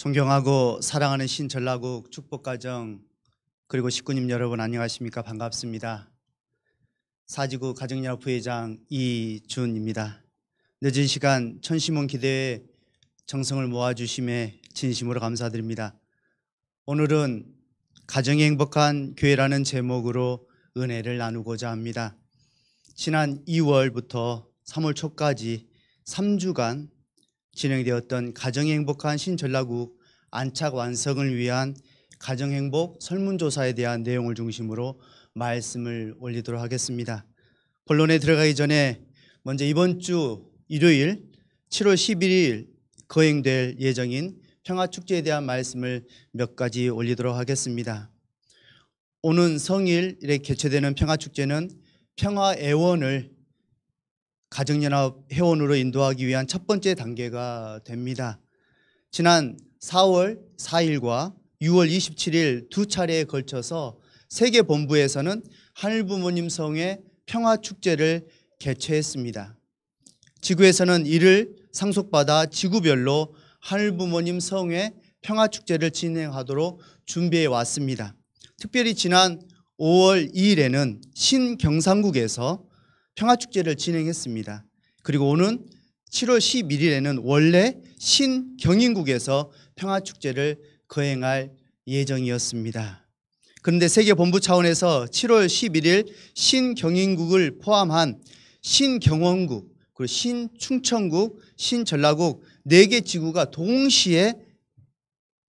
존경하고 사랑하는 신전라국 축복가정 그리고 식구님 여러분 안녕하십니까 반갑습니다. 사지구 가정연합 부회장 이준입니다. 늦은 시간 천심원 기대에 정성을 모아주심에 진심으로 감사드립니다. 오늘은 가정이 행복한 교회라는 제목으로 은혜를 나누고자 합니다. 지난 2월부터 3월 초까지 3주간 진행되었던 가정행복한 신전라국 안착 완성을 위한 가정행복 설문조사에 대한 내용을 중심으로 말씀을 올리도록 하겠습니다. 본론에 들어가기 전에 먼저 이번 주 일요일 7월 11일 거행될 예정인 평화축제에 대한 말씀을 몇 가지 올리도록 하겠습니다. 오는 성일에 개최되는 평화축제는 평화애원을 가정연합 회원으로 인도하기 위한 첫 번째 단계가 됩니다. 지난 4월 4일과 6월 27일 두 차례에 걸쳐서 세계본부에서는 한일부모님 성의 평화축제를 개최했습니다. 지구에서는 이를 상속받아 지구별로 한일부모님 성의 평화축제를 진행하도록 준비해 왔습니다. 특별히 지난 5월 2일에는 신경상국에서 평화축제를 진행했습니다. 그리고 오는 7월 11일에는 원래 신경인국에서 평화축제를 거행할 예정이었습니다. 그런데 세계본부 차원에서 7월 11일 신경인국을 포함한 신경원국, 그리고 신충청국, 신전라국 4개 지구가 동시에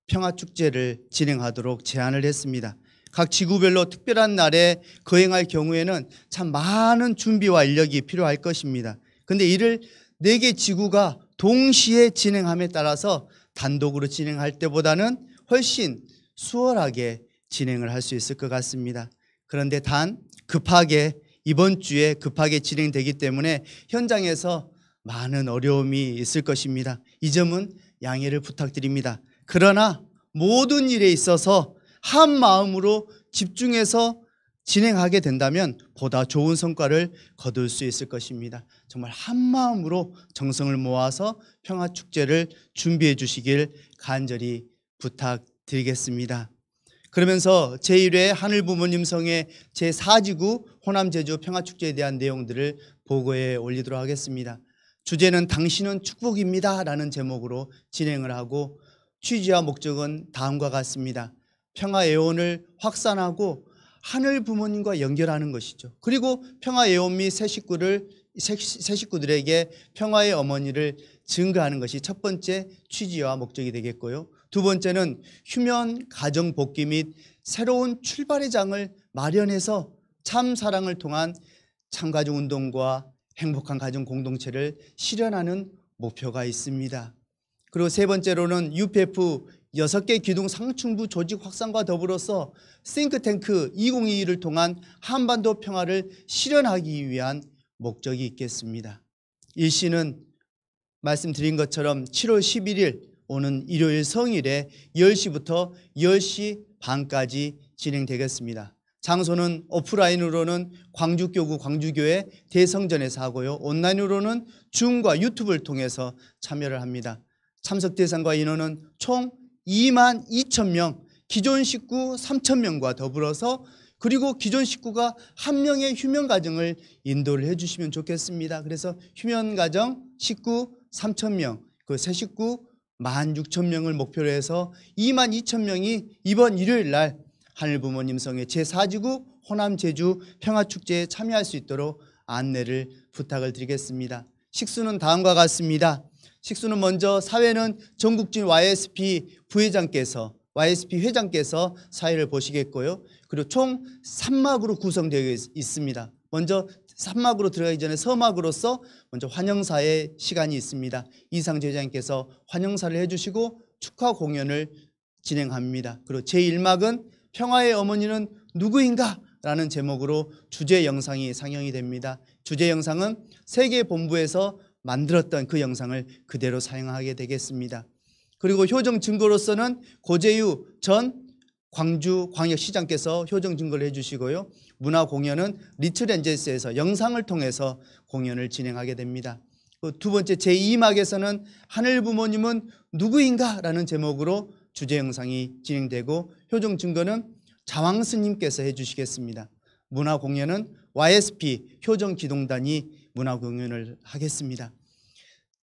평화축제를 진행하도록 제안을 했습니다. 각 지구별로 특별한 날에 거행할 경우에는 참 많은 준비와 인력이 필요할 것입니다. 그런데 이를 네 개 지구가 동시에 진행함에 따라서 단독으로 진행할 때보다는 훨씬 수월하게 진행을 할 수 있을 것 같습니다. 그런데 단 급하게 이번 주에 급하게 진행되기 때문에 현장에서 많은 어려움이 있을 것입니다. 이 점은 양해를 부탁드립니다. 그러나 모든 일에 있어서 한 마음으로 집중해서 진행하게 된다면 보다 좋은 성과를 거둘 수 있을 것입니다. 정말 한 마음으로 정성을 모아서 평화 축제를 준비해 주시길 간절히 부탁드리겠습니다. 그러면서 제1회 하늘 부모님 성의 제4지구 호남 제주 평화 축제에 대한 내용들을 보고에 올리도록 하겠습니다. 주제는 당신은 축복입니다라는 제목으로 진행을 하고 취지와 목적은 다음과 같습니다. 평화예언을 확산하고 하늘 부모님과 연결하는 것이죠. 그리고 평화예언 및새 식구를 새 식구들에게 평화의 어머니를 증가하는 것이 첫 번째 취지와 목적이 되겠고요. 두 번째는 휴면 가정 복귀 및 새로운 출발의 장을 마련해서 참 사랑을 통한 참가정 운동과 행복한 가정 공동체를 실현하는 목표가 있습니다. 그리고 세 번째로는 UPF 여섯 개 기둥 상층부 조직 확산과 더불어서 싱크탱크 2022를 통한 한반도 평화를 실현하기 위한 목적이 있겠습니다. 이 시는 말씀드린 것처럼 7월 11일 오는 일요일 성일에 10시부터 10시 반까지 진행되겠습니다. 장소는 오프라인으로는 광주교구 광주교회 대성전에서 하고요. 온라인으로는 줌과 유튜브를 통해서 참여를 합니다. 참석 대상과 인원은 총 2만 2천 명, 기존 식구 3천 명과 더불어서 그리고 기존 식구가 한 명의 휴면 가정을 인도를 해주시면 좋겠습니다. 그래서 휴면 가정 식구 3천 명, 그 새 식구 1만 6천 명을 목표로 해서 2만 2천 명이 이번 일요일 날 하늘 부모님 성의 제4지구 호남 제주 평화축제에 참여할 수 있도록 안내를 부탁을 드리겠습니다. 식수는 다음과 같습니다. 식수는 먼저 사회는 전국진 YSP 부회장께서 YSP 회장께서 사회를 보시겠고요. 그리고 총 3막으로 구성되어 있습니다. 먼저 3막으로 들어가기 전에 서막으로서 먼저 환영사의 시간이 있습니다. 이상재 회장님께서 환영사를 해주시고 축하 공연을 진행합니다. 그리고 제1막은 평화의 어머니는 누구인가? 라는 제목으로 주제 영상이 상영이 됩니다. 주제 영상은 세계본부에서 만들었던 그 영상을 그대로 사용하게 되겠습니다. 그리고 효정 증거로서는 고재유 전 광주 광역시장께서 효정 증거를 해주시고요. 문화 공연은 리츠렌제스에서 영상을 통해서 공연을 진행하게 됩니다. 그 두 번째 제2막에서는 하늘 부모님은 누구인가? 라는 제목으로 주제 영상이 진행되고 효정 증거는 자왕스님께서 해주시겠습니다. 문화 공연은 YSP 효정 기동단이 문화 공연을 하겠습니다.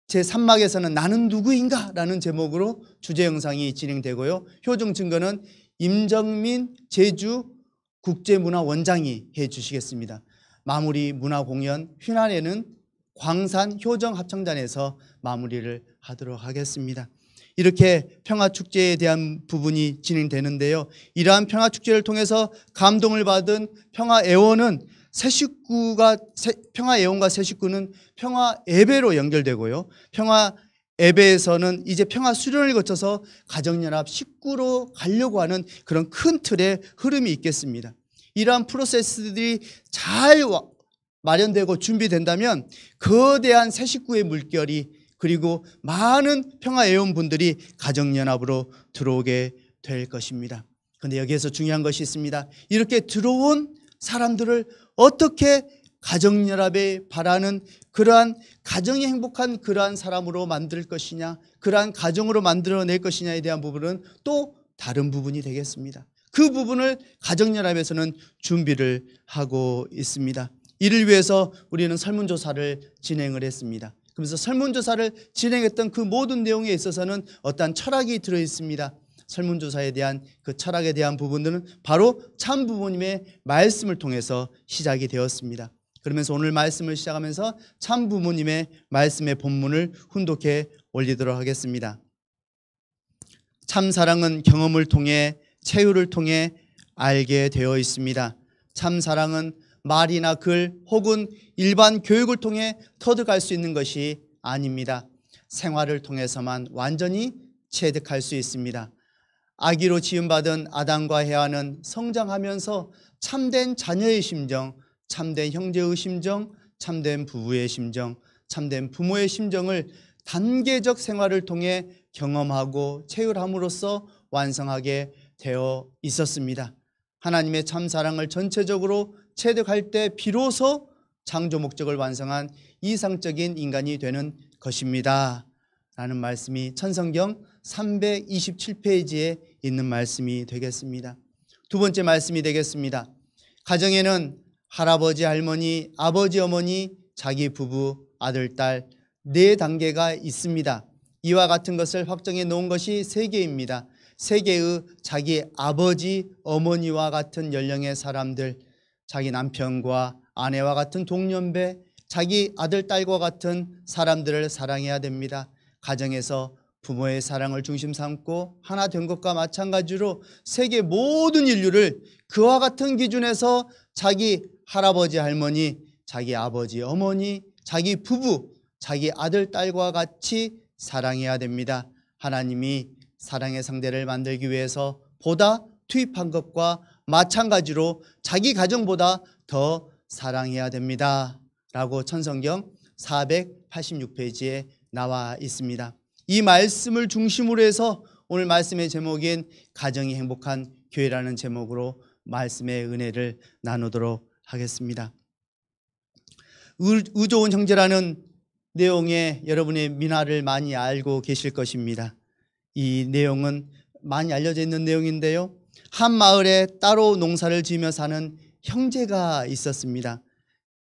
제 3막에서는 나는 누구인가? 라는 제목으로 주제 영상이 진행되고요. 효정 증거는 임정민 제주 국제문화원장이 해주시겠습니다. 마무리 문화 공연 휘날에는 광산 효정 합창단에서 마무리를 하도록 하겠습니다. 이렇게 평화축제에 대한 부분이 진행되는데요. 이러한 평화축제를 통해서 감동을 받은 평화애원은 새 식구가 평화 예언과 새 식구는 평화 예배로 연결되고요. 평화 예배에서는 이제 평화 수련을 거쳐서 가정연합 식구로 가려고 하는 그런 큰 틀의 흐름이 있겠습니다. 이러한 프로세스들이 잘 마련되고 준비된다면 거대한 새 식구의 물결이 그리고 많은 평화 예원분들이 가정연합으로 들어오게 될 것입니다. 그런데 여기에서 중요한 것이 있습니다. 이렇게 들어온 사람들을 어떻게 가정연합에 바라는 그러한 가정이 행복한 그러한 사람으로 만들 것이냐 그러한 가정으로 만들어낼 것이냐에 대한 부분은 또 다른 부분이 되겠습니다. 그 부분을 가정연합에서는 준비를 하고 있습니다. 이를 위해서 우리는 설문조사를 진행을 했습니다. 그래서 설문조사를 진행했던 그 모든 내용에 있어서는 어떠한 철학이 들어있습니다. 설문조사에 대한 그 철학에 대한 부분들은 바로 참 부모님의 말씀을 통해서 시작이 되었습니다. 그러면서 오늘 말씀을 시작하면서 참 부모님의 말씀의 본문을 훈독해 올리도록 하겠습니다. 참 사랑은 경험을 통해 체유를 통해 알게 되어 있습니다. 참 사랑은 말이나 글 혹은 일반 교육을 통해 터득할 수 있는 것이 아닙니다. 생활을 통해서만 완전히 체득할 수 있습니다. 아기로 지음받은 아담과 해아는 성장하면서 참된 자녀의 심정, 참된 형제의 심정, 참된 부부의 심정, 참된 부모의 심정을 단계적 생활을 통해 경험하고 체율함으로써 완성하게 되어 있었습니다. 하나님의 참 사랑을 전체적으로 체득할 때 비로소 창조 목적을 완성한 이상적인 인간이 되는 것입니다. 라는 말씀이 천성경 327페이지에 있는 말씀이 되겠습니다. 두 번째 말씀이 되겠습니다. 가정에는 할아버지, 할머니, 아버지, 어머니, 자기 부부, 아들, 딸, 네 단계가 있습니다. 이와 같은 것을 확정해 놓은 것이 세계입니다. 세계의 자기 아버지, 어머니와 같은 연령의 사람들, 자기 남편과 아내와 같은 동년배, 자기 아들, 딸과 같은 사람들을 사랑해야 됩니다. 가정에서 부모의 사랑을 중심 삼고 하나 된 것과 마찬가지로 세계 모든 인류를 그와 같은 기준에서 자기 할아버지 할머니, 자기 아버지 어머니, 자기 부부, 자기 아들 딸과 같이 사랑해야 됩니다. 하나님이 사랑의 상대를 만들기 위해서 보다 투입한 것과 마찬가지로 자기 가정보다 더 사랑해야 됩니다. 라고 천성경 486페이지에 나와 있습니다. 이 말씀을 중심으로 해서 오늘 말씀의 제목인 가정이 행복한 교회라는 제목으로 말씀의 은혜를 나누도록 하겠습니다. 의좋은 형제라는 내용에 여러분의 민화를 많이 알고 계실 것입니다. 이 내용은 많이 알려져 있는 내용인데요. 한 마을에 따로 농사를 지으며 사는 형제가 있었습니다.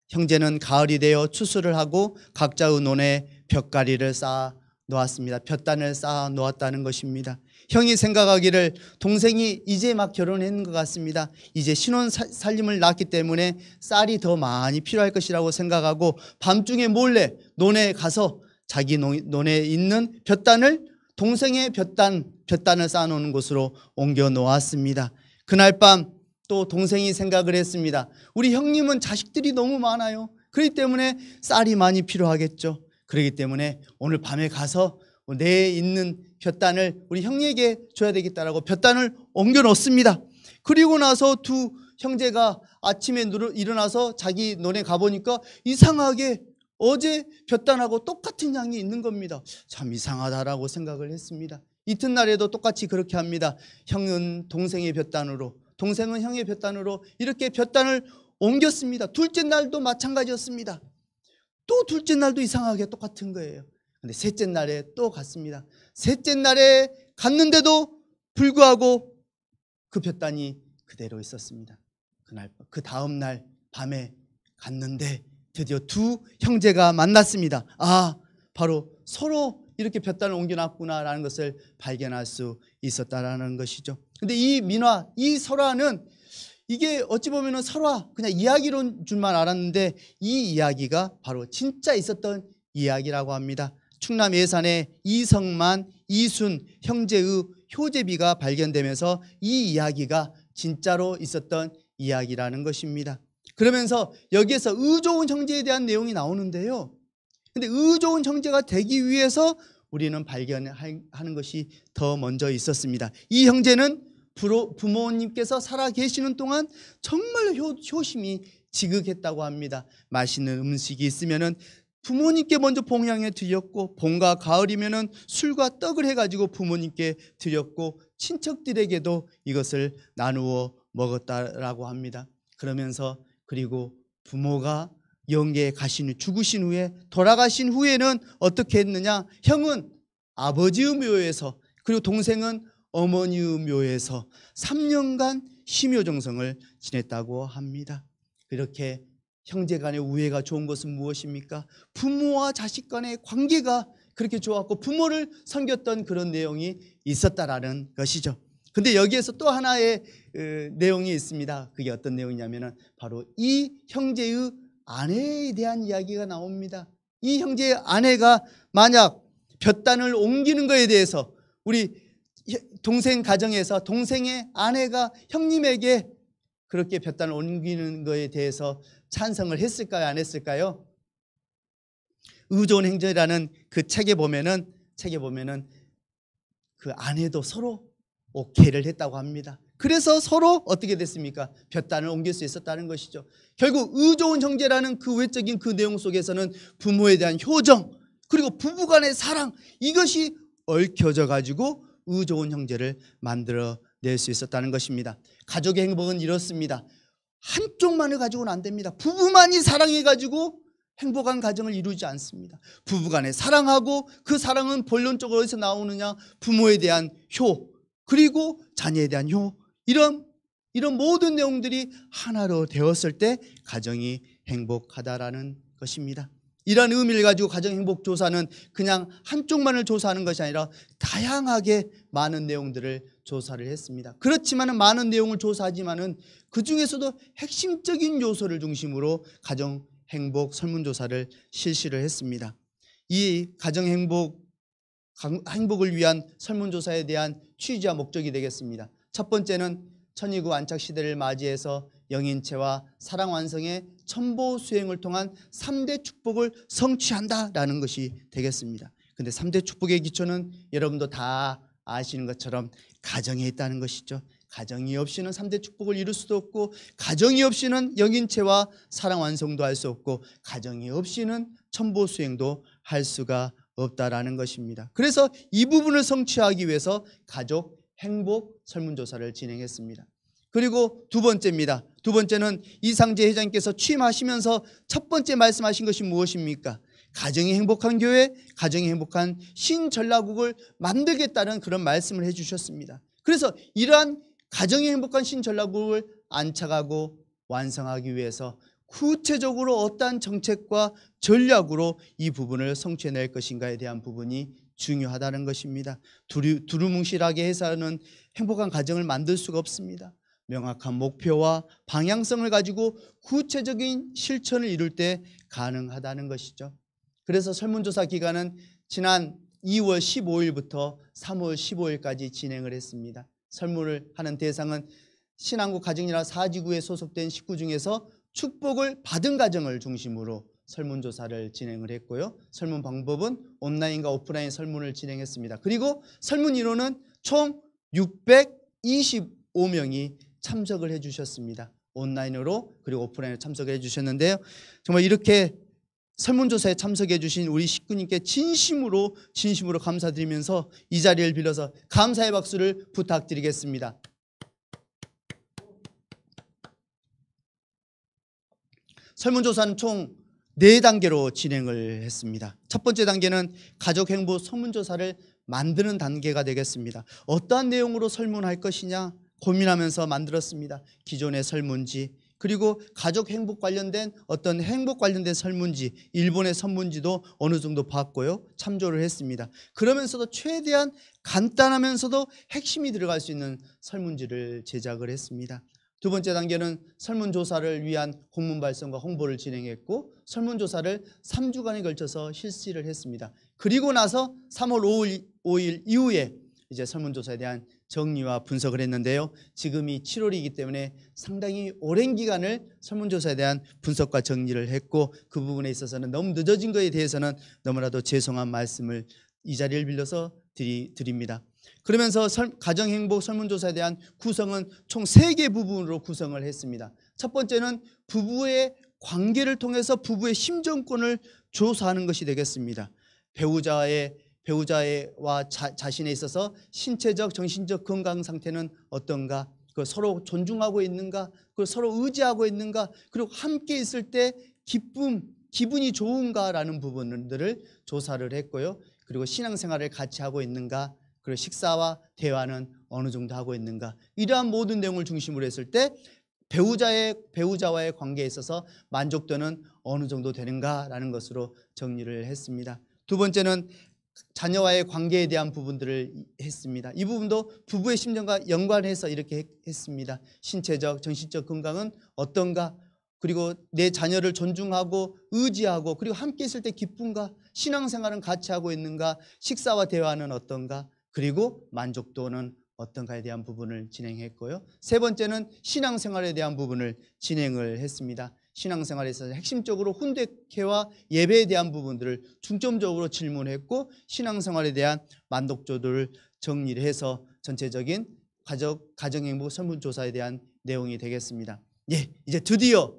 형제는 가을이 되어 추수를 하고 각자의 논에 벽가리를 쌓아 놓았습니다. 볕단을 쌓아 놓았다는 것입니다. 형이 생각하기를 동생이 이제 막 결혼한 것 같습니다. 이제 신혼 살림을 낳기 았 때문에 쌀이 더 많이 필요할 것이라고 생각하고 밤중에 몰래 논에 가서 자기 논에 있는 볕단을 동생의 볕단, 볕단을 쌓아놓는 곳으로 옮겨 놓았습니다. 그날 밤 또 동생이 생각을 했습니다. 우리 형님은 자식들이 너무 많아요. 그렇기 때문에 쌀이 많이 필요하겠죠. 그러기 때문에 오늘 밤에 가서 내 있는 볕단을 우리 형에게 줘야 되겠다라고 볕단을 옮겨 놓습니다. 그리고 나서 두 형제가 아침에 일어나서 자기 논에 가보니까 이상하게 어제 볕단하고 똑같은 양이 있는 겁니다. 참 이상하다라고 생각을 했습니다. 이튿날에도 똑같이 그렇게 합니다. 형은 동생의 볕단으로, 동생은 형의 볕단으로 이렇게 볕단을 옮겼습니다. 둘째 날도 마찬가지였습니다. 또 둘째 날도 이상하게 똑같은 거예요. 근데 셋째 날에 또 갔습니다. 셋째 날에 갔는데도 불구하고 급했다니 그 그대로 있었습니다. 그날 그 다음 날 밤에 갔는데 드디어 두 형제가 만났습니다. 아, 바로 서로 이렇게 볕단을 옮겨놨구나라는 것을 발견할 수 있었다라는 것이죠. 근데 이 민화, 이 설화는 이게 어찌 보면 은 설화 그냥 이야기론 줄만 알았는데 이 이야기가 바로 진짜 있었던 이야기라고 합니다. 충남 예산의 이성만, 이순 형제의 효제비가 발견되면서 이 이야기가 진짜로 있었던 이야기라는 것입니다. 그러면서 여기에서 의좋은 형제에 대한 내용이 나오는데요. 근데 의좋은 형제가 되기 위해서 우리는 발견하는 것이 더 먼저 있었습니다. 이 형제는 부모님께서 살아 계시는 동안 정말 효, 효심이 지극했다고 합니다. 맛있는 음식이 있으면은 부모님께 먼저 봉양해 드렸고 봄과 가을이면은 술과 떡을 해가지고 부모님께 드렸고 친척들에게도 이것을 나누어 먹었다라고 합니다. 그러면서 그리고 부모가 영계에 가신 후 죽으신 후에 돌아가신 후에는 어떻게 했느냐? 형은 아버지의 묘에서 그리고 동생은 어머니 의 묘에서 3년간 심효정성을 지냈다고 합니다. 이렇게 형제 간의 우애가 좋은 것은 무엇입니까? 부모와 자식 간의 관계가 그렇게 좋았고 부모를 섬겼던 그런 내용이 있었다라는 것이죠. 근데 여기에서 또 하나의 으, 어, 내용이 있습니다. 그게 어떤 내용이냐면은 바로 이 형제의 아내에 대한 이야기가 나옵니다. 이 형제의 아내가 만약 볕단을 옮기는 것에 대해서 우리 동생 가정에서 동생의 아내가 형님에게 그렇게 볕단을 옮기는 거에 대해서 찬성을 했을까요? 안 했을까요? 의존 행제라는 그 책에 보면은 책에 보면은 그 아내도 서로 오케이를 했다고 합니다. 그래서 서로 어떻게 됐습니까? 볕단을 옮길 수 있었다는 것이죠. 결국 의존 형제라는 그 외적인 그 내용 속에서는 부모에 대한 효정 그리고 부부간의 사랑 이것이 얽혀져 가지고 의 좋은 형제를 만들어 낼 수 있었다는 것입니다. 가족의 행복은 이렇습니다. 한쪽만을 가지고는 안 됩니다. 부부만이 사랑해가지고 행복한 가정을 이루지 않습니다. 부부간에 사랑하고 그 사랑은 본론적으로 어디서 나오느냐 부모에 대한 효 그리고 자녀에 대한 효 이런 이런 모든 내용들이 하나로 되었을 때 가정이 행복하다라는 것입니다. 이런 의미를 가지고 가정행복조사는 그냥 한쪽만을 조사하는 것이 아니라 다양하게 많은 내용들을 조사를 했습니다. 그렇지만 많은 내용을 조사하지만은 그 중에서도 핵심적인 요소를 중심으로 가정행복 설문조사를 실시를 했습니다. 이 가정행복 행복을 위한 설문조사에 대한 취지와 목적이 되겠습니다. 첫 번째는 천이구 안착시대를 맞이해서 영인체와 사랑 완성의 천보 수행을 통한 3대 축복을 성취한다라는 것이 되겠습니다. 근데 3대 축복의 기초는 여러분도 다 아시는 것처럼 가정에 있다는 것이죠. 가정이 없이는 3대 축복을 이룰 수도 없고 가정이 없이는 영인체와 사랑 완성도 할 수 없고 가정이 없이는 천보 수행도 할 수가 없다라는 것입니다. 그래서 이 부분을 성취하기 위해서 가족 행복 설문조사를 진행했습니다. 그리고 두 번째입니다. 두 번째는 이상재 회장님께서 취임하시면서 첫 번째 말씀하신 것이 무엇입니까? 가정이 행복한 교회, 가정이 행복한 신전라국을 만들겠다는 그런 말씀을 해주셨습니다. 그래서 이러한 가정이 행복한 신전라국을 안착하고 완성하기 위해서 구체적으로 어떠한 정책과 전략으로 이 부분을 성취해낼 것인가에 대한 부분이 중요하다는 것입니다. 두루, 두루뭉실하게 해서는 행복한 가정을 만들 수가 없습니다. 명확한 목표와 방향성을 가지고 구체적인 실천을 이룰 때 가능하다는 것이죠. 그래서 설문조사 기간은 지난 2월 15일부터 3월 15일까지 진행을 했습니다. 설문을 하는 대상은 신안구 가정이나 사지구에 소속된 식구 중에서 축복을 받은 가정을 중심으로 설문조사를 진행을 했고요. 설문 방법은 온라인과 오프라인 설문을 진행했습니다. 그리고 설문 인원은 총 625명이 참석을 해주셨습니다. 온라인으로 그리고 오프라인으로 참석해 주셨는데요. 정말 이렇게 설문조사에 참석해 주신 우리 식구님께 진심으로 진심으로 감사드리면서 이 자리를 빌려서 감사의 박수를 부탁드리겠습니다. 설문조사는 총 네단계로 진행을 했습니다. 첫 번째 단계는 가족행보 설문조사를 만드는 단계가 되겠습니다. 어떠한 내용으로 설문할 것이냐 고민하면서 만들었습니다. 기존의 설문지 그리고 가족 행복 관련된 어떤 행복 관련된 설문지 일본의 설문지도 어느 정도 봤고요. 참조를 했습니다. 그러면서도 최대한 간단하면서도 핵심이 들어갈 수 있는 설문지를 제작을 했습니다. 두 번째 단계는 설문조사를 위한 공문 발송과 홍보를 진행했고 설문조사를 3주간에 걸쳐서 실시를 했습니다. 그리고 나서 3월 5일, 5일 이후에 이제 설문조사에 대한 정리와 분석을 했는데요. 지금이 7월이기 때문에 상당히 오랜 기간을 설문조사에 대한 분석과 정리를 했고 그 부분에 있어서는 너무 늦어진 것에 대해서는 너무나도 죄송한 말씀을 이 자리를 빌려서 드리, 드립니다. 그러면서 설, 가정행복 설문조사에 대한 구성은 총3개 부분으로 구성을 했습니다. 첫 번째는 부부의 관계를 통해서 부부의 심정권을 조사하는 것이 되겠습니다. 배우자의 배우자와 자, 자 신에 있어서 신체적 정신적 건강 상태는 어떤가 그 서로 존중하고 있는가 그 서로 의지하고 있는가 그리고 함께 있을 때 기쁨 기분이 좋은가라는 부분들을 조사를 했고요 그리고 신앙생활을 같이 하고 있는가 그리고 식사와 대화는 어느 정도 하고 있는가 이러한 모든 내용을 중심으로 했을 때 배우자의 배우자와의 관계에 있어서 만족도는 어느 정도 되는가라는 것으로 정리를 했습니다. 두 번째는 자녀와의 관계에 대한 부분들을 했습니다. 이 부분도 부부의 심정과 연관해서 이렇게 했습니다. 신체적, 정신적 건강은 어떤가? 그리고 내 자녀를 존중하고 의지하고 그리고 함께 있을 때 기쁨과 신앙생활은 같이 하고 있는가? 식사와 대화는 어떤가? 그리고 만족도는 어떤가에 대한 부분을 진행했고요. 세 번째는 신앙생활에 대한 부분을 진행을 했습니다. 신앙생활에 있어서 핵심적으로 훈대회와 예배에 대한 부분들을 중점적으로 질문했고 신앙생활에 대한 만족도를 정리를 해서 전체적인 가족, 가정행복 설문조사에 대한 내용이 되겠습니다. 예, 이제 드디어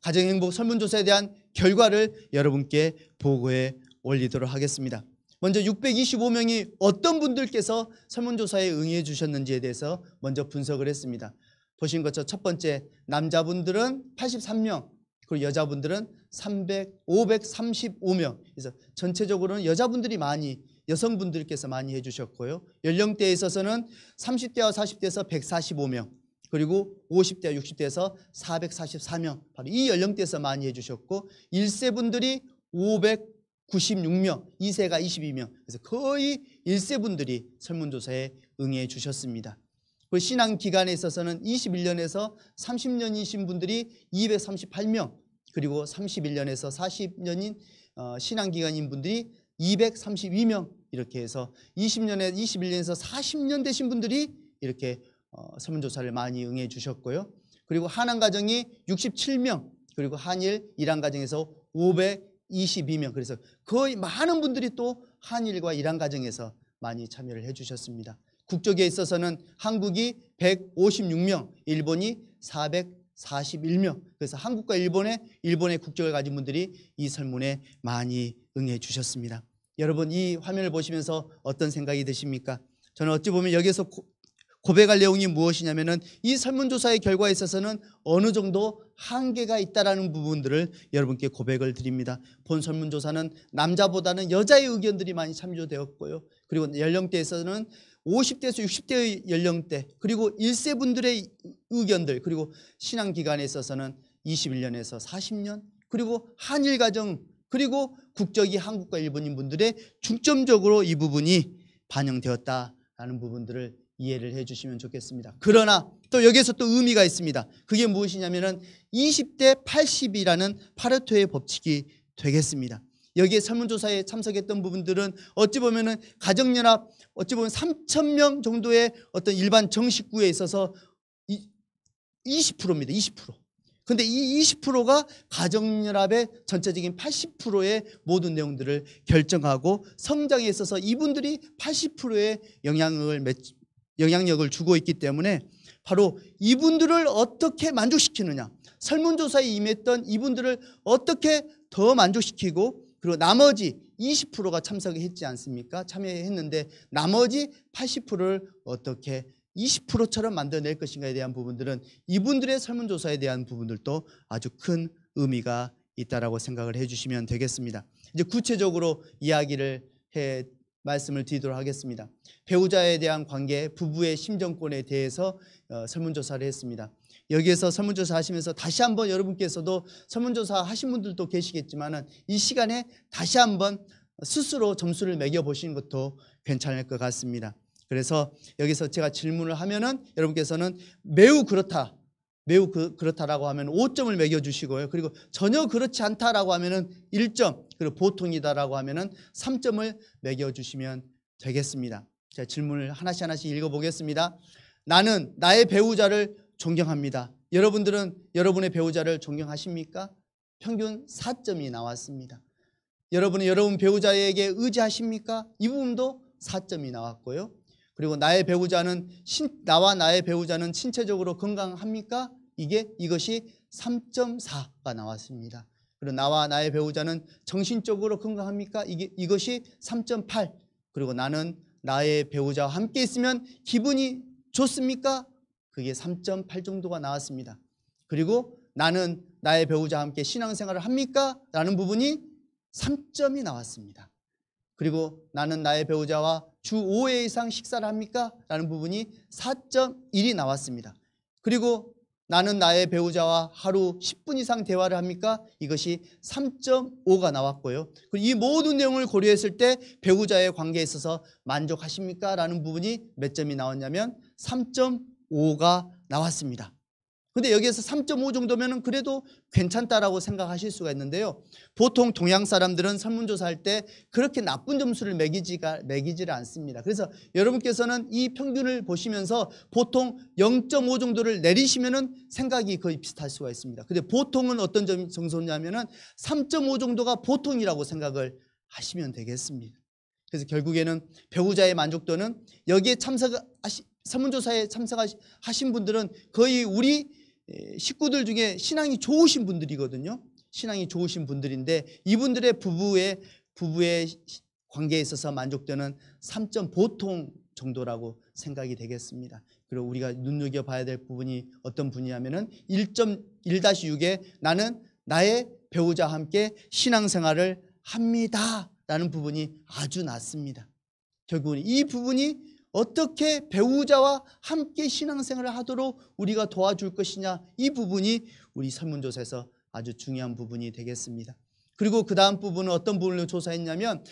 가정행복 설문조사에 대한 결과를 여러분께 보고해 올리도록 하겠습니다. 먼저 625명이 어떤 분들께서 설문조사에 응해 주셨는지에 대해서 먼저 분석을 했습니다. 보신 것처럼 첫 번째 남자분들은 83명 그리고 여자분들은 300, 535명 그래서 전체적으로는 여자분들이 많이 여성분들께서 많이 해주셨고요 연령대에 있어서는 30대와 40대에서 145명 그리고 50대와 60대에서 444명 바로 이 연령대에서 많이 해주셨고 1세분들이 596명 2세가 22명 그래서 거의 1세분들이 설문조사에 응해 주셨습니다 그 신앙 기간에 있어서는 21년에서 30년이신 분들이 238명 그리고 31년에서 40년인 어, 신앙 기간인 분들이 232명 이렇게 해서 20년에 21년에서 40년 되신 분들이 이렇게 어, 설문조사를 많이 응해 주셨고요. 그리고 한한 가정이 67명 그리고 한일 이란 가정에서 522명 그래서 거의 많은 분들이 또 한일과 이란 가정에서 많이 참여를 해주셨습니다. 국적에 있어서는 한국이 156명, 일본이 441명. 그래서 한국과 일본의 일본의 국적을 가진 분들이 이 설문에 많이 응해 주셨습니다. 여러분 이 화면을 보시면서 어떤 생각이 드십니까? 저는 어찌 보면 여기서 고백할 내용이 무엇이냐면은 이 설문조사의 결과에 있어서는 어느 정도 한계가 있다라는 부분들을 여러분께 고백을 드립니다. 본 설문조사는 남자보다는 여자의 의견들이 많이 참조되었고요. 그리고 연령대에서는 50대에서 60대의 연령대 그리고 1세 분들의 의견들 그리고 신앙기간에 있어서는 21년에서 40년 그리고 한일가정 그리고 국적이 한국과 일본인 분들의 중점적으로 이 부분이 반영되었다라는 부분들을 이해를 해주시면 좋겠습니다. 그러나 또 여기에서 또 의미가 있습니다. 그게 무엇이냐면은 20대 80이라는 파르토의 법칙이 되겠습니다. 여기에 설문조사에 참석했던 부분들은 어찌 보면은 가정연합 어찌 보면 3천 명 정도의 어떤 일반 정식구에 있어서 20%입니다. 20%. 근데 이 20%가 가정연합의 전체적인 80%의 모든 내용들을 결정하고 성장에 있어서 이분들이 80%의 영향을 영향력을 주고 있기 때문에 바로 이분들을 어떻게 만족시키느냐 설문조사에 임했던 이분들을 어떻게 더 만족시키고 그리고 나머지 20%가 참석했지 않습니까? 참여했는데 나머지 80%를 어떻게 20%처럼 만들어낼 것인가에 대한 부분들은 이분들의 설문조사에 대한 부분들도 아주 큰 의미가 있다라고 생각을 해주시면 되겠습니다. 이제 구체적으로 이야기를 해 말씀을 드리도록 하겠습니다. 배우자에 대한 관계, 부부의 심정권에 대해서 어, 설문조사를 했습니다. 여기에서 설문조사 하시면서 다시 한번 여러분께서도 설문조사 하신 분들도 계시겠지만 이 시간에 다시 한번 스스로 점수를 매겨보시는 것도 괜찮을 것 같습니다. 그래서 여기서 제가 질문을 하면은 여러분께서는 매우 그렇다. 매우 그, 그렇다라고 하면 5점을 매겨주시고요. 그리고 전혀 그렇지 않다라고 하면은 1점, 그리고 보통이다라고 하면은 3점을 매겨주시면 되겠습니다. 제가 질문을 하나씩 하나씩 읽어보겠습니다. 나는 나의 배우자를 존경합니다. 여러분들은 여러분의 배우자를 존경하십니까? 평균 4점이 나왔습니다. 여러분은 여러분 배우자에게 의지하십니까? 이 부분도 4점이 나왔고요. 그리고 나의 배우자는 신, 나와 나의 배우자는 신체적으로 건강합니까? 이게 이것이 3.4가 나왔습니다. 그리고 나와 나의 배우자는 정신적으로 건강합니까? 이게 이것이 3.8. 그리고 나는 나의 배우자와 함께 있으면 기분이 좋습니까? 그게 3.8 정도가 나왔습니다. 그리고 나는 나의 배우자와 함께 신앙생활을 합니까? 라는 부분이 3점이 나왔습니다. 그리고 나는 나의 배우자와 주 5회 이상 식사를 합니까? 라는 부분이 4.1이 나왔습니다. 그리고 나는 나의 배우자와 하루 10분 이상 대화를 합니까? 이것이 3.5가 나왔고요. 이 모든 내용을 고려했을 때 배우자의 관계에 있어서 만족하십니까? 라는 부분이 몇 점이 나왔냐면 3. 5가 나왔습니다. 근데 여기에서 3.5 정도면 그래도 괜찮다라고 생각하실 수가 있는데요. 보통 동양 사람들은 설문조사할 때 그렇게 나쁜 점수를 매기지가, 매기지를 않습니다. 그래서 여러분께서는 이 평균을 보시면서 보통 0.5 정도를 내리시면은 생각이 거의 비슷할 수가 있습니다. 근데 보통은 어떤 점, 이 정도냐면은 3.5 정도가 보통이라고 생각을 하시면 되겠습니다. 그래서 결국에는 배우자의 만족도는 여기에 참석하시, 설문조사에 참석하신 분들은 거의 우리 식구들 중에 신앙이 좋으신 분들이거든요. 신앙이 좋으신 분들인데 이분들의 부부의 부부의 관계에 있어서 만족되는 3. 점 보통 정도라고 생각이 되겠습니다. 그리고 우리가 눈여겨 봐야 될 부분이 어떤 분이냐면은 1.1-6에 나는 나의 배우자와 함께 신앙생활을 합니다라는 부분이 아주 낮습니다. 결국은 이 부분이 어떻게 배우자와 함께 신앙생활을 하도록 우리가 도와줄 것이냐 이 부분이 우리 설문조사에서 아주 중요한 부분이 되겠습니다. 그리고 그 다음 부분은 어떤 부분을 조사했냐면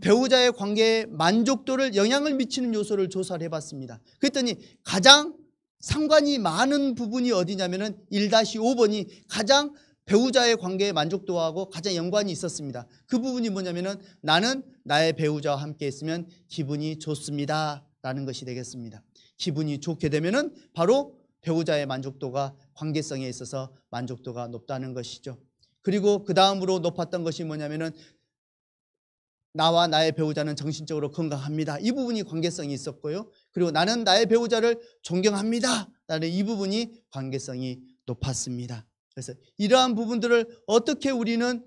배우자의 관계에 만족도를 영향을 미치는 요소를 조사를 해봤습니다. 그랬더니 가장 상관이 많은 부분이 어디냐면은 1-5번이 가장 배우자의 관계에 만족도하고 가장 연관이 있었습니다. 그 부분이 뭐냐면은 나는 나의 배우자와 함께 있으면 기분이 좋습니다. 라는 것이 되겠습니다. 기분이 좋게 되면은 바로 배우자의 만족도가 관계성에 있어서 만족도가 높다는 것이죠. 그리고 그 다음으로 높았던 것이 뭐냐면은 나와 나의 배우자는 정신적으로 건강합니다. 이 부분이 관계성이 있었고요. 그리고 나는 나의 배우자를 존경합니다. 라는 이 부분이 관계성이 높았습니다. 그래서 이러한 부분들을 어떻게 우리는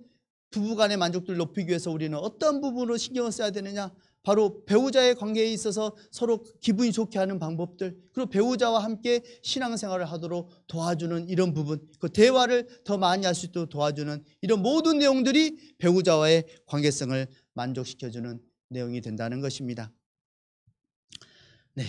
부부간의 만족도를 높이기 위해서 우리는 어떤 부분으로 신경을 써야 되느냐 바로 배우자의 관계에 있어서 서로 기분이 좋게 하는 방법들 그리고 배우자와 함께 신앙생활을 하도록 도와주는 이런 부분 그 대화를 더 많이 할 수 있도록 도와주는 이런 모든 내용들이 배우자와의 관계성을 만족시켜주는 내용이 된다는 것입니다 네,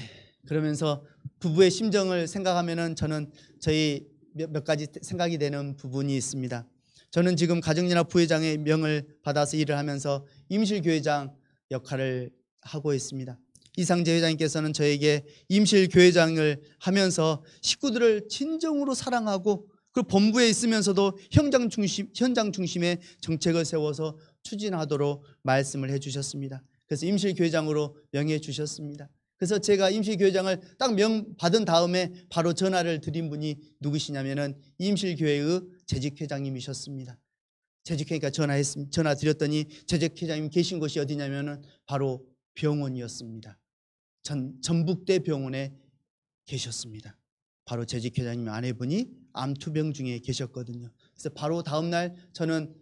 그러면서 부부의 심정을 생각하면 은 저는 저희 몇, 몇 가지 생각이 되는 부분이 있습니다 저는 지금 가정연합 부회장의 명을 받아서 일을 하면서 임실교회장 역할을 하고 있습니다. 이상재 회장님께서는 저에게 임실 교회장을 하면서 식구들을 진정으로 사랑하고 그 본부에 있으면서도 현장 중심 현장 중심의 정책을 세워서 추진하도록 말씀을 해주셨습니다. 그래서 임실 교회장으로 명해 주셨습니다. 그래서 제가 임실 교회장을 딱 명 받은 다음에 바로 전화를 드린 분이 누구시냐면은 임실 교회의 재직 회장님이셨습니다. 재직회니까 전화했 전화 드렸더니 재직회장님 계신 곳이 어디냐면은 바로 병원이었습니다. 전 전북대 병원에 계셨습니다. 바로 재직회장님 아내분이 암투병 중에 계셨거든요. 그래서 바로 다음 날 저는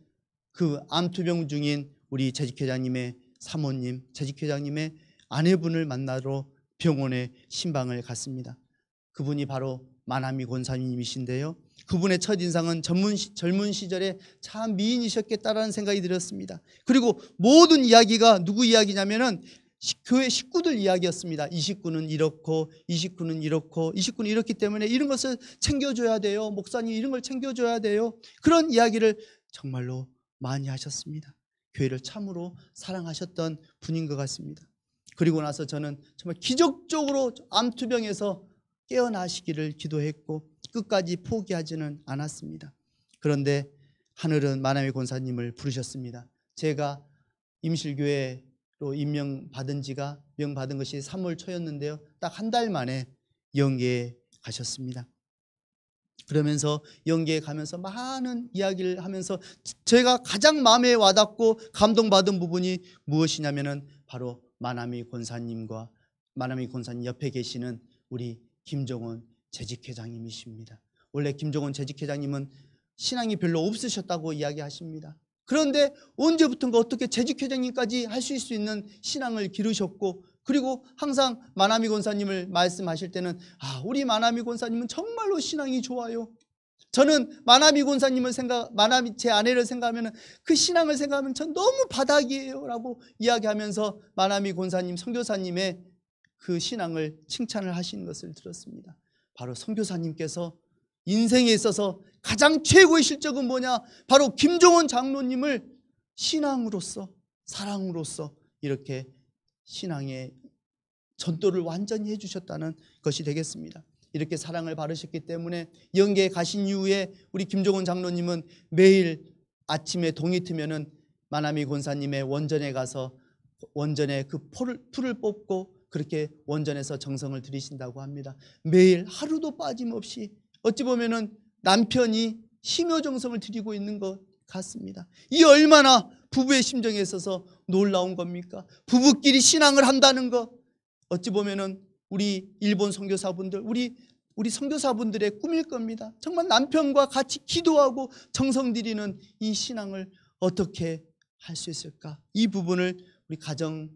그 암투병 중인 우리 재직회장님의 사모님, 재직회장님의 아내분을 만나러 병원에 신방을 갔습니다. 그분이 바로 마나미 권사님이신데요. 그분의 첫인상은 젊은, 젊은 시절에 참 미인이셨겠다라는 생각이 들었습니다. 그리고 모든 이야기가 누구 이야기냐면은 교회 식구들 이야기였습니다. 이 식구는 이렇고 이 식구는 이렇고 이 식구는 이렇기 때문에 이런 것을 챙겨줘야 돼요. 목사님 이런 걸 챙겨줘야 돼요. 그런 이야기를 정말로 많이 하셨습니다. 교회를 참으로 사랑하셨던 분인 것 같습니다. 그리고 나서 저는 정말 기적적으로 암투병에서 깨어나시기를 기도했고 끝까지 포기하지는 않았습니다. 그런데 하늘은 마나미 권사님을 부르셨습니다. 제가 임실교회로 임명받은 지가 명받은 것이 3월 초였는데요. 딱 한 달 만에 영계에 가셨습니다. 그러면서 영계에 가면서 많은 이야기를 하면서 제가 가장 마음에 와닿고 감동받은 부분이 무엇이냐면은 바로 마나미 권사님과 마나미 권사님 옆에 계시는 우리 김종원 재직회장님이십니다. 원래 김종원 재직회장님은 신앙이 별로 없으셨다고 이야기하십니다. 그런데 언제부턴가 어떻게 재직회장님까지 할 수 있는 신앙을 기르셨고 그리고 항상 마나미 권사님을 말씀하실 때는 아 우리 마나미 권사님은 정말로 신앙이 좋아요. 저는 마나미 권사님을 생각 마나미 제 아내를 생각하면 그 신앙을 생각하면 전 너무 바닥이에요라고 이야기하면서 마나미 권사님 성교사님의 그 신앙을 칭찬을 하신 것을 들었습니다. 바로 선교사님께서 인생에 있어서 가장 최고의 실적은 뭐냐? 바로 김종원 장로님을 신앙으로서 사랑으로서 이렇게 신앙의 전도를 완전히 해주셨다는 것이 되겠습니다. 이렇게 사랑을 바르셨기 때문에 연계에 가신 이후에 우리 김종원 장로님은 매일 아침에 동이 트면은 마나미 권사님의 원전에 가서 원전에 그 풀을, 풀을 뽑고 그렇게 원전에서 정성을 들이신다고 합니다. 매일 하루도 빠짐없이 어찌 보면은 남편이 심요 정성을 들이고 있는 것 같습니다. 이 얼마나 부부의 심정에 있어서 놀라운 겁니까? 부부끼리 신앙을 한다는 것 어찌 보면은 우리 일본 선교사분들 우리 우리 선교사분들의 꿈일 겁니다. 정말 남편과 같이 기도하고 정성 들이는 이 신앙을 어떻게 할 수 있을까? 이 부분을 우리 가정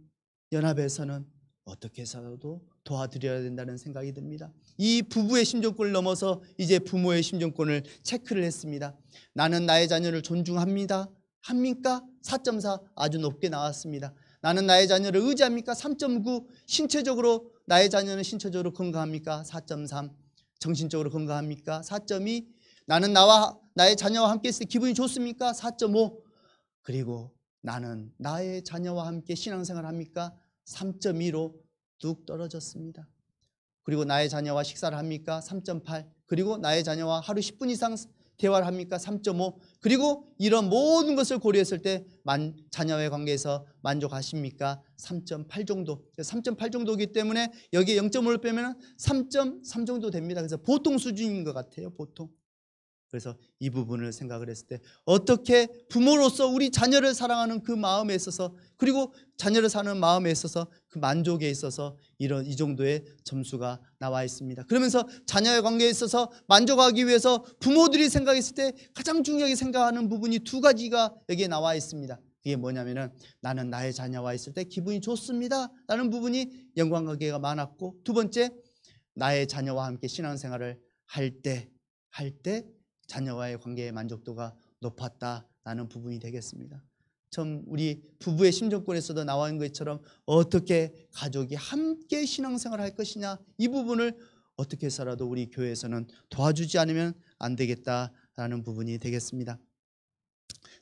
연합에서는 어떻게 해서도 도와드려야 된다는 생각이 듭니다. 이 부부의 심정권을 넘어서 이제 부모의 심정권을 체크를 했습니다. 나는 나의 자녀를 존중합니다. 합니까? 4.4 아주 높게 나왔습니다. 나는 나의 자녀를 의지합니까? 3.9 신체적으로 나의 자녀는 신체적으로 건강합니까? 4.3 정신적으로 건강합니까? 4.2 나는 나와 나의 자녀와 함께 있을 때 기분이 좋습니까? 4.5 그리고 나는 나의 자녀와 함께 신앙생활 합니까? 3.2로 뚝 떨어졌습니다. 그리고 나의 자녀와 식사를 합니까? 3.8. 그리고 나의 자녀와 하루 10분 이상 대화를 합니까? 3.5. 그리고 이런 모든 것을 고려했을 때 만, 자녀와의 관계에서 만족하십니까? 3.8 정도. 3.8 정도이기 때문에 여기에 0.5를 빼면 3.3 정도 됩니다. 그래서 보통 수준인 것 같아요. 보통. 그래서 이 부분을 생각을 했을 때 어떻게 부모로서 우리 자녀를 사랑하는 그 마음에 있어서 그리고 자녀를 사는 마음에 있어서 그 만족에 있어서 이런 이 정도의 점수가 나와 있습니다. 그러면서 자녀의 관계에 있어서 만족하기 위해서 부모들이 생각했을 때 가장 중요하게 생각하는 부분이 두 가지가 여기에 나와 있습니다. 그게 뭐냐면은 나는 나의 자녀와 있을 때 기분이 좋습니다. 라는 부분이 영광 관계가 많았고 두 번째 나의 자녀와 함께 신앙생활을 할 때 할때 할때 자녀와의 관계의 만족도가 높았다라는 부분이 되겠습니다. 참 우리 부부의 심정권에서도 나와 있는 것처럼 어떻게 가족이 함께 신앙생활을 할 것이냐 이 부분을 어떻게 서라도 우리 교회에서는 도와주지 않으면 안 되겠다라는 부분이 되겠습니다.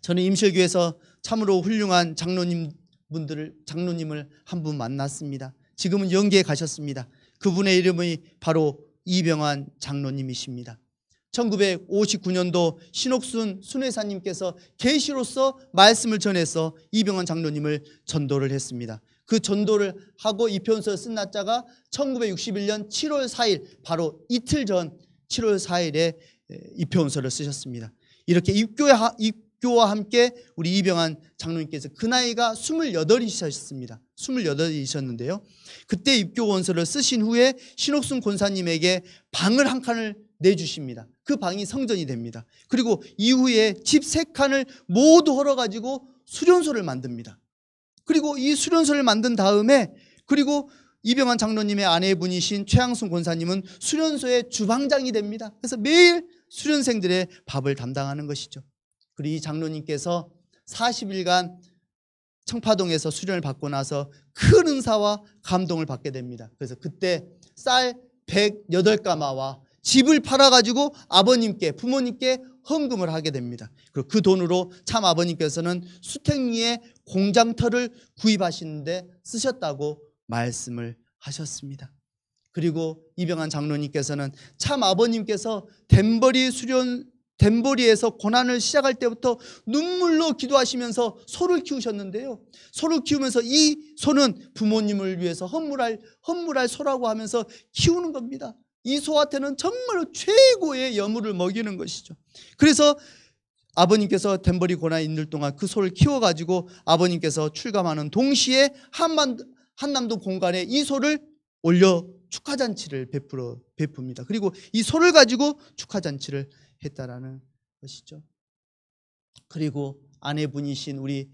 저는 임실교에서 참으로 훌륭한 장로님 분들을 장로님을 한 분 만났습니다. 지금은 연계에 가셨습니다. 그분의 이름이 바로 이병환 장로님이십니다. 1959년도 신옥순 순회사님께서 계시로서 말씀을 전해서 이병헌 장로님을 전도를 했습니다. 그 전도를 하고 이편서를 쓴 날짜가 1961년 7월 4일 바로 이틀 전 7월 4일에 입교원서를 쓰셨습니다. 이렇게 입교와, 입교와 함께 우리 이병환 장로님께서 그 나이가 28이셨습니다. 28이셨는데요. 그때 입교원서를 쓰신 후에 신옥순 권사님에게 방을 한 칸을 내주십니다. 그 방이 성전이 됩니다. 그리고 이후에 집 세 칸을 모두 헐어가지고 수련소를 만듭니다. 그리고 이 수련소를 만든 다음에 그리고 이병환 장로님의 아내분이신 최양순 권사님은 수련소의 주방장이 됩니다. 그래서 매일 수련생들의 밥을 담당하는 것이죠. 그리고 이 장로님께서 40일간 청파동에서 수련을 받고 나서 큰 은사와 감동을 받게 됩니다. 그래서 그때 쌀 108가마와 집을 팔아가지고 아버님께 부모님께 헌금을 하게 됩니다. 그리고 그 돈으로 참 아버님께서는 수택리에 공장터를 구입하시는데 쓰셨다고 말씀을 하셨습니다. 그리고 이병한 장로님께서는 참 아버님께서 덴버리 수련 덴버리에서 고난을 시작할 때부터 눈물로 기도하시면서 소를 키우셨는데요. 소를 키우면서 이 소는 부모님을 위해서 헌물할 헌물할 소라고 하면서 키우는 겁니다. 이 소한테는 정말 최고의 여물을 먹이는 것이죠. 그래서 아버님께서 덴버리 고난 있는 동안 그 소를 키워가지고 아버님께서 출감하는 동시에 한만, 한남도 공간에 이 소를 올려 축하잔치를 베풀어, 베풉니다. 그리고 이 소를 가지고 축하잔치를 했다라는 것이죠. 그리고 아내분이신 우리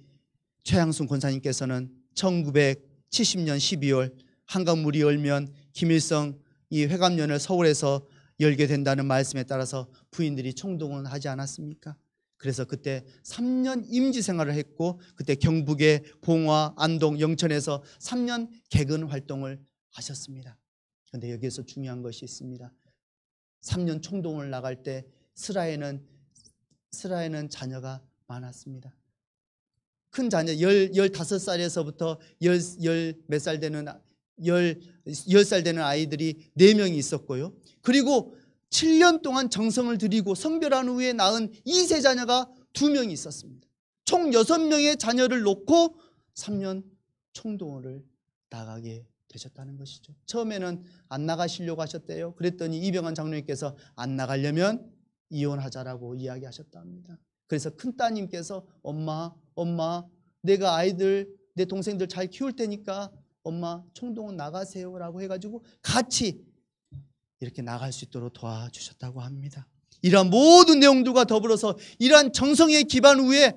최양순 권사님께서는 1970년 12월 한강물이 얼면 김일성 이회감년을 서울에서 열게 된다는 말씀에 따라서 부인들이 총동원하지 않았습니까? 그래서 그때 3년 임시 생활을 했고 그때 경북의 봉화, 안동, 영천에서 3년 개근 활동을 하셨습니다. 그런데 여기에서 중요한 것이 있습니다. 3년 총동을 나갈 때 스라에는 스라에는 자녀가 많았습니다. 큰 자녀 15살에서부터 10몇 살 되는 열, 10살 되는 아이들이 4명이 있었고요. 그리고 7년 동안 정성을 들이고 성별한 후에 낳은 2세 자녀가 2명이 있었습니다. 총 6명의 자녀를 놓고 3년 총동원을 나가게 되셨다는 것이죠. 처음에는 안 나가시려고 하셨대요. 그랬더니 이병헌 장로님께서 안 나가려면 이혼하자라고 이야기하셨답니다. 그래서 큰따님께서 엄마, 엄마, 내가 아이들, 내 동생들 잘 키울 테니까 엄마 총동원 나가세요라고 해가지고 같이 이렇게 나갈 수 있도록 도와주셨다고 합니다. 이러한 모든 내용들과 더불어서 이러한 정성의 기반 후에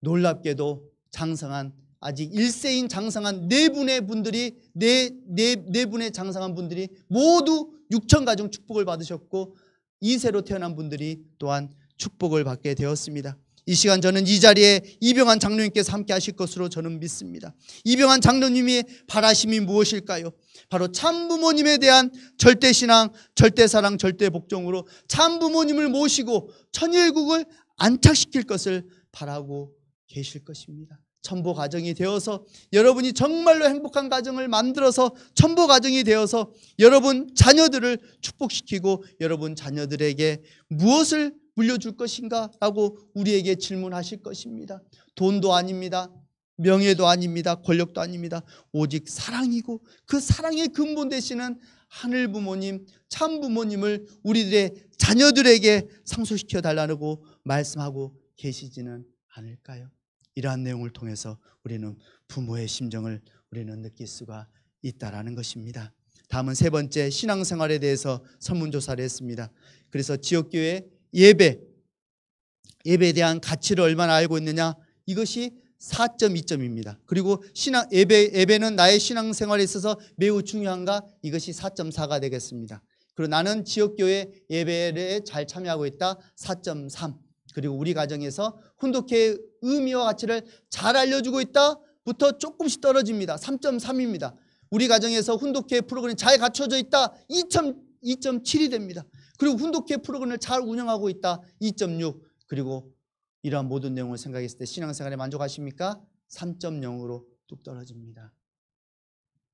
놀랍게도 장성한 아직 일세인 장성한 네 분의 분들이 네, 네, 네 분의 장성한 분들이 모두 6천 가정 축복을 받으셨고 2세로 태어난 분들이 또한 축복을 받게 되었습니다. 이 시간 저는 이 자리에 이병환 장로님께서 함께 하실 것으로 저는 믿습니다. 이병환 장로님의 바라심이 무엇일까요? 바로 참부모님에 대한 절대신앙, 절대사랑, 절대복종으로 참부모님을 모시고 천일국을 안착시킬 것을 바라고 계실 것입니다. 천보 가정이 되어서 여러분이 정말로 행복한 가정을 만들어서 천보 가정이 되어서 여러분 자녀들을 축복시키고 여러분 자녀들에게 무엇을 물려줄 것인가? 라고 우리에게 질문하실 것입니다. 돈도 아닙니다. 명예도 아닙니다. 권력도 아닙니다. 오직 사랑이고 그 사랑의 근본 되시는 하늘 부모님, 참 부모님을 우리들의 자녀들에게 상소시켜 달라고 말씀하고 계시지는 않을까요? 이러한 내용을 통해서 우리는 부모의 심정을 우리는 느낄 수가 있다라는 것입니다. 다음은 세 번째 신앙생활에 대해서 설문조사를 했습니다. 그래서 지역교회 예배, 예배에 대한 가치를 얼마나 알고 있느냐 이것이 4.2점입니다. 그리고 신앙 예배 예배는 나의 신앙생활에 있어서 매우 중요한가 이것이 4.4가 되겠습니다. 그리고 나는 지역교회 예배에 잘 참여하고 있다 4.3 그리고 우리 가정에서 훈독회의 의미와 가치를 잘 알려주고 있다부터 조금씩 떨어집니다. 3.3입니다. 우리 가정에서 훈독회 의 프로그램 잘 갖춰져 있다 2.7이 됩니다. 그리고 훈독회 프로그램을 잘 운영하고 있다. 2.6 그리고 이러한 모든 내용을 생각했을 때 신앙생활에 만족하십니까? 3.0으로 뚝 떨어집니다.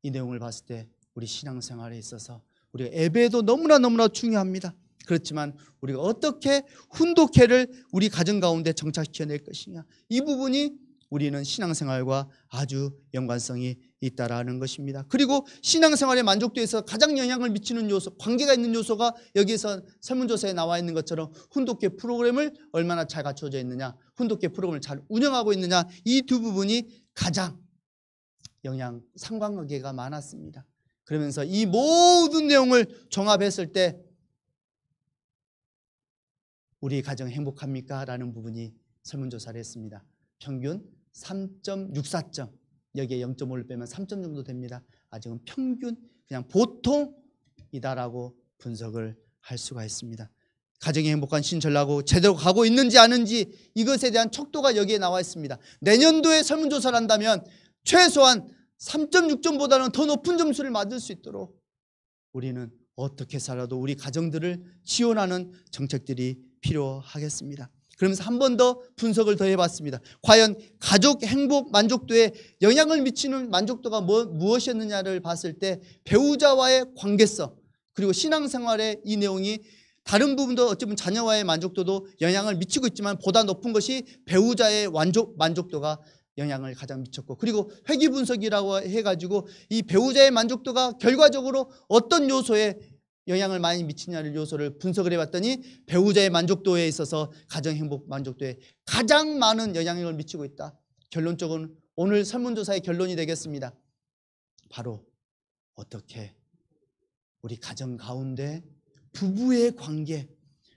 이 내용을 봤을 때 우리 신앙생활에 있어서 우리가 에배도 너무나 너무나 중요합니다. 그렇지만 우리가 어떻게 훈독회를 우리 가정 가운데 정착시켜낼 것이냐 이 부분이 우리는 신앙생활과 아주 연관성이 있다라는 것입니다. 그리고 신앙생활에 만족도에서 가장 영향을 미치는 요소, 관계가 있는 요소가 여기에서 설문조사에 나와 있는 것처럼 훈독회 프로그램을 얼마나 잘 갖춰져 있느냐, 훈독회 프로그램을 잘 운영하고 있느냐 이 두 부분이 가장 영향 상관관계가 많았습니다. 그러면서 이 모든 내용을 종합했을 때 우리 가정 행복합니까? 라는 부분이 설문조사를 했습니다. 평균 3.64점 여기에 0.5를 빼면 3점 정도 됩니다. 아직은 평균 그냥 보통이다라고 분석을 할 수가 있습니다. 가정이 행복한 신전라고 제대로 가고 있는지 아닌지 이것에 대한 척도가 여기에 나와 있습니다. 내년도에 설문조사를 한다면 최소한 3.6점보다는 더 높은 점수를 맞을 수 있도록 우리는 어떻게 살아도 우리 가정들을 지원하는 정책들이 필요하겠습니다. 그러면서 한 번 더 분석을 더 해봤습니다. 과연 가족 행복 만족도에 영향을 미치는 만족도가 뭐, 무엇이었느냐를 봤을 때 배우자와의 관계성 그리고 신앙생활의 이 내용이 다른 부분도 어쩌면 자녀와의 만족도도 영향을 미치고 있지만 보다 높은 것이 배우자의 만족, 만족도가 영향을 가장 미쳤고 그리고 회귀 분석이라고 해가지고 이 배우자의 만족도가 결과적으로 어떤 요소에 영향을 많이 미치냐는 요소를 분석을 해봤더니 배우자의 만족도에 있어서 가정 행복 만족도에 가장 많은 영향력을 미치고 있다. 결론적으로 오늘 설문조사의 결론이 되겠습니다. 바로 어떻게 우리 가정 가운데 부부의 관계,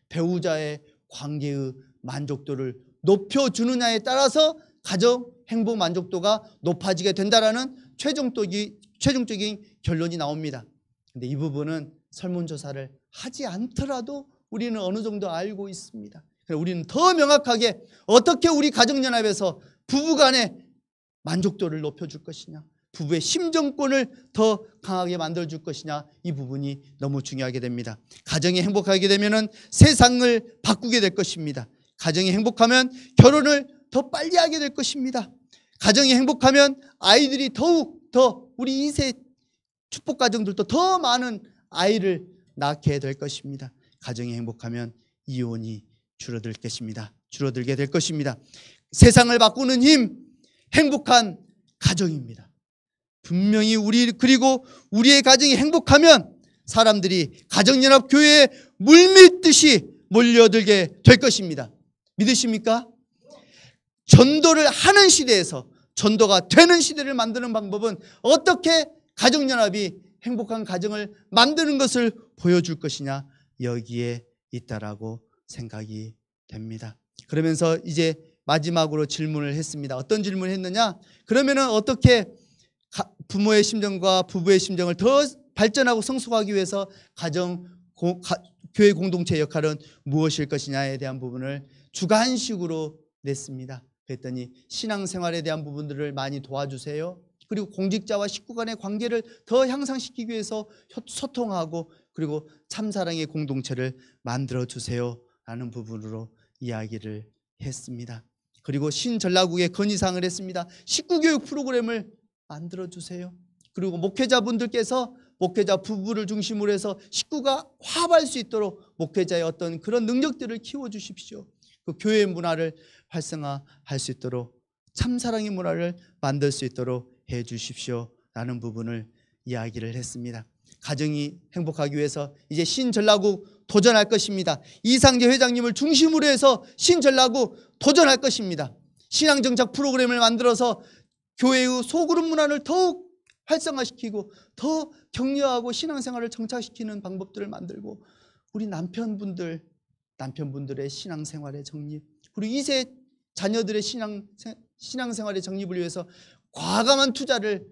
배우자의 관계의 만족도를 높여주느냐에 따라서 가정 행복 만족도가 높아지게 된다라는 최종적인 결론이 나옵니다. 근데 이 부분은 설문조사를 하지 않더라도 우리는 어느 정도 알고 있습니다. 우리는 더 명확하게 어떻게 우리 가정연합에서 부부간의 만족도를 높여줄 것이냐 부부의 심정권을 더 강하게 만들어줄 것이냐 이 부분이 너무 중요하게 됩니다. 가정이 행복하게 되면 세상을 바꾸게 될 것입니다. 가정이 행복하면 결혼을 더 빨리 하게 될 것입니다. 가정이 행복하면 아이들이 더욱 더 우리 인세 축복 가정들도 더 많은 아이를 낳게 될 것입니다. 가정이 행복하면 이혼이 줄어들 것입니다. 줄어들게 될 것입니다. 세상을 바꾸는 힘, 행복한 가정입니다. 분명히 우리 그리고 우리의 가정이 행복하면 사람들이 가정연합 교회에 물밀듯이 몰려들게 될 것입니다. 믿으십니까? 전도를 하는 시대에서 전도가 되는 시대를 만드는 방법은 어떻게 가정연합이 행복한 가정을 만드는 것을 보여줄 것이냐 여기에 있다라고 생각이 됩니다. 그러면서 이제 마지막으로 질문을 했습니다. 어떤 질문을 했느냐? 그러면은 어떻게 부모의 심정과 부부의 심정을 더 발전하고 성숙하기 위해서 가정 고, 가, 교회 공동체 역할은 무엇일 것이냐에 대한 부분을 주관식으로 냈습니다. 그랬더니 신앙생활에 대한 부분들을 많이 도와주세요. 그리고 공직자와 식구 간의 관계를 더 향상시키기 위해서 소통하고 그리고 참사랑의 공동체를 만들어 주세요 라는 부분으로 이야기를 했습니다. 그리고 신전라국에 건의사항을 했습니다. 식구교육 프로그램을 만들어 주세요. 그리고 목회자분들께서 목회자 부부를 중심으로 해서 식구가 화합할 수 있도록 목회자의 어떤 그런 능력들을 키워주십시오. 그 교회 문화를 활성화할 수 있도록 참사랑의 문화를 만들 수 있도록 해 주십시오. 라는 부분을 이야기를 했습니다. 가정이 행복하기 위해서 이제 신전라구 도전할 것입니다. 이상재 회장님을 중심으로 해서 신전라구 도전할 것입니다. 신앙정착 프로그램을 만들어서 교회의 소그룹 문화를 더욱 활성화시키고 더 격려하고 신앙생활을 정착시키는 방법들을 만들고 우리 남편분들, 남편분들의 신앙생활의 정립 그리고 이세 자녀들의 신앙, 신앙생활의 정립을 위해서 과감한 투자를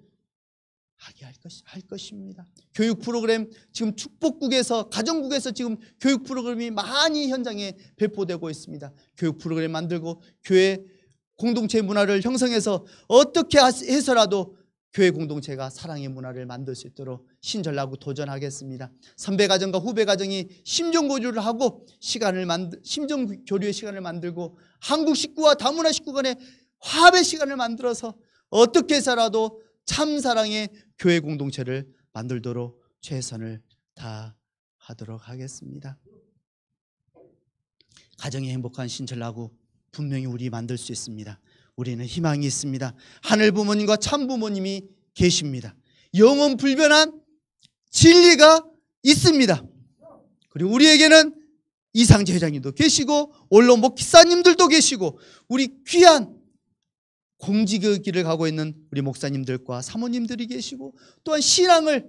하게 할, 것, 할 것입니다. 교육 프로그램 지금 축복국에서 가정국에서 지금 교육 프로그램이 많이 현장에 배포되고 있습니다. 교육 프로그램 만들고 교회 공동체 문화를 형성해서 어떻게 해서라도 교회 공동체가 사랑의 문화를 만들 수 있도록 신절하고 도전하겠습니다. 선배 가정과 후배 가정이 심정 교류를 하고 시간을 만들 심정 교류의 시간을 만들고 한국 식구와 다문화 식구 간의 화합의 시간을 만들어서 어떻게 살아도참 사랑의 교회 공동체를 만들도록 최선을 다하도록 하겠습니다. 가정이 행복한 신철라고 분명히 우리 만들 수 있습니다. 우리는 희망이 있습니다. 하늘 부모님과 참 부모님이 계십니다. 영원 불변한 진리가 있습니다. 그리고 우리에게는 이상재 회장님도 계시고 언론 목사님들도 계시고 우리 귀한 공직의 길을 가고 있는 우리 목사님들과 사모님들이 계시고 또한 신앙을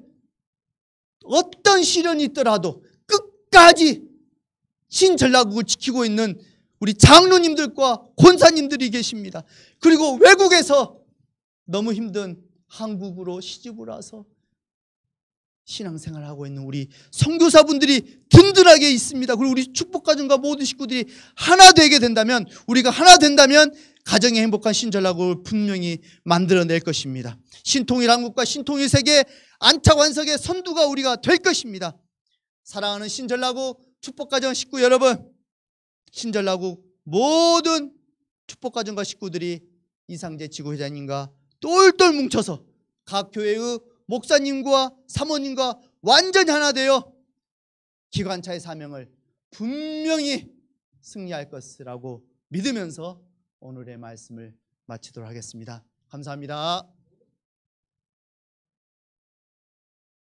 어떤 시련이 있더라도 끝까지 신전라국을 지키고 있는 우리 장로님들과 권사님들이 계십니다. 그리고 외국에서 너무 힘든 한국으로 시집을 와서 신앙생활 을 하고 있는 우리 선교사분들이 든든하게 있습니다. 그리고 우리 축복가정과 모든 식구들이 하나 되게 된다면 우리가 하나 된다면 가정의 행복한 신전라고 분명히 만들어낼 것입니다. 신통일 한국과 신통일 세계 안착완석의 선두가 우리가 될 것입니다. 사랑하는 신전라고 축복가정 식구 여러분 신전라고 모든 축복가정과 식구들이 이상재 지구회장님과 똘똘 뭉쳐서 각 교회의 목사님과 사모님과 완전히 하나 되어 기관차의 사명을 분명히 승리할 것이라고 믿으면서 오늘의 말씀을 마치도록 하겠습니다. 감사합니다.